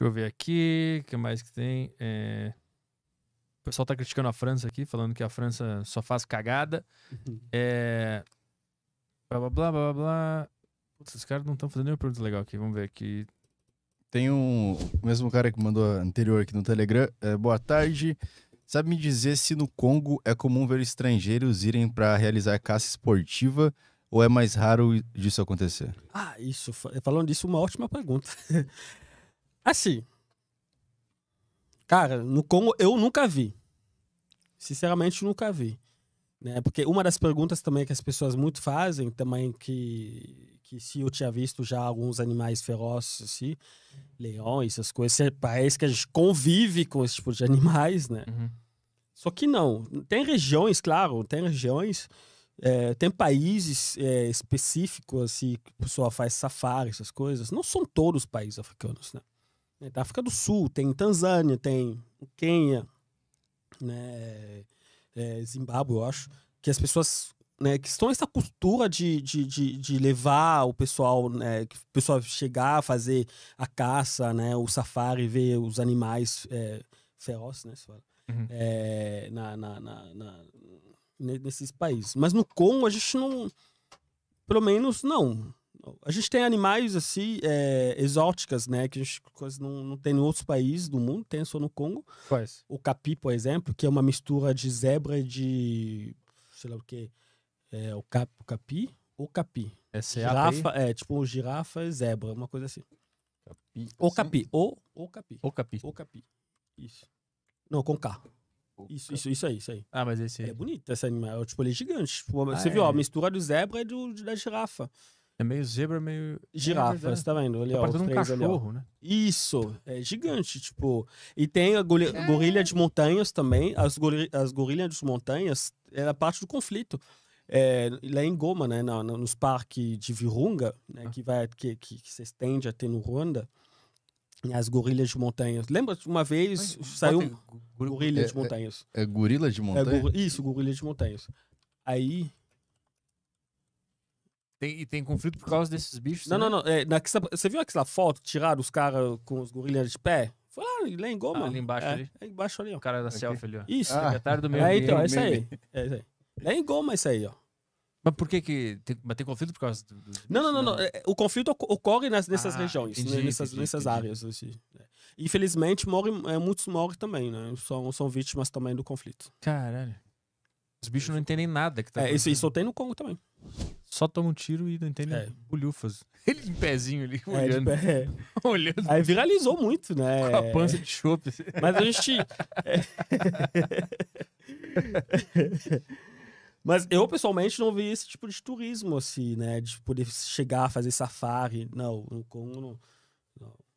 Deixa eu ver aqui, o que mais que tem? É... O pessoal tá criticando a França aqui, falando que a França só faz cagada. Uhum. É... Blá, blá, blá, blá, blá. Putz, esses caras não estão fazendo nenhuma pergunta legal aqui. Vamos ver aqui. Tem um... O mesmo cara que mandou anterior aqui no Telegram. É, boa tarde. Sabe me dizer se no Congo é comum ver estrangeiros irem para realizar caça esportiva ou é mais raro disso acontecer? Ah, isso. Falando disso, uma ótima pergunta. Assim. Cara, no Congo eu nunca vi. Sinceramente, nunca vi. Né? Porque uma das perguntas também que as pessoas muito fazem, também que, que se eu tinha visto já alguns animais ferozes, assim, leões, essas coisas, parece que a gente convive com esse tipo de animais, né? Uhum. Só que não. Tem regiões, claro, tem regiões, é, tem países é, específicos, assim, que a pessoa faz safari, essas coisas. Não são todos os países africanos, né? Né? Da tá, África do Sul, tem Tanzânia, tem Quênia, né? É, é, Zimbábue, eu acho, que as pessoas né, que estão essa postura de, de, de, de, levar o pessoal, né, que o pessoal chegar, fazer a caça, né, o safari, ver os animais é, ferozes, né, uhum. é, na, na, na, na, nesses países. Mas no Congo a gente não, pelo menos não a gente tem animais assim, é, exóticas, né? Que a gente quase não, não tem em outros países do mundo, tem só no Congo. Quais? O capi, por exemplo, que é uma mistura de zebra e de. sei lá o que. É, o, cap, o capi? O capi. É girafa, é tipo girafa e zebra, uma coisa assim. Capi, o capi. O, o capi. O capi. O capi. Isso. Não, com K. Isso, isso, isso aí, isso aí. Ah, mas esse aí. É bonito esse animal. Tipo, ele é gigante. Tipo, ah, você é? viu, ó, a mistura do zebra e do, da girafa. É meio zebra, meio. É girafa, você tá vendo? Tá é ali, tá ó, um cachorro, ali, né? Isso, é gigante, tipo. E tem a é. gorilha de montanhas também. As, gori as gorilhas de montanhas era é parte do conflito. É, lá em Goma, né? Na, na, nos parques de Virunga, né, ah. que, vai, que, que, que se estende até no Ruanda. As gorilhas de montanhas. Lembra uma vez Mas, saiu. Tem... Gorilha de montanhas. É, gorila de montanhas? isso, gorilha de montanhas. Aí tem, e tem conflito por causa desses bichos? Não, não, não. É, na, você viu aquela foto que tiraram os caras com os gorilas de pé? Foi lá, lá em Goma. Ah, ali embaixo é, ali. É embaixo ali, ó. O cara da okay. selfie ali, ó. Isso. Ah. Secretário do meio É, então, é, é isso aí. É isso aí. Lá em Goma, isso aí, ó. Mas por que que... Tem, mas tem conflito por causa do, do não, não, não, não, é, O conflito ocorre nas, nessas ah, regiões, entendi, né, nessas, entendi, nessas entendi. áreas. Assim. Né. Infelizmente, morre, é, muitos morrem também, né? São, são vítimas também do conflito. Caralho. Os bichos não entendem nada que tá É, isso, isso tem no Congo também. Só toma um tiro e não entende é. Ele em pezinho ali, é, olhando. olhando. Aí viralizou muito, né? Com a pança de chope. Mas a gente. Mas eu, pessoalmente, não vi esse tipo de turismo, assim, né? De poder chegar, fazer safari. Não, não, não, não.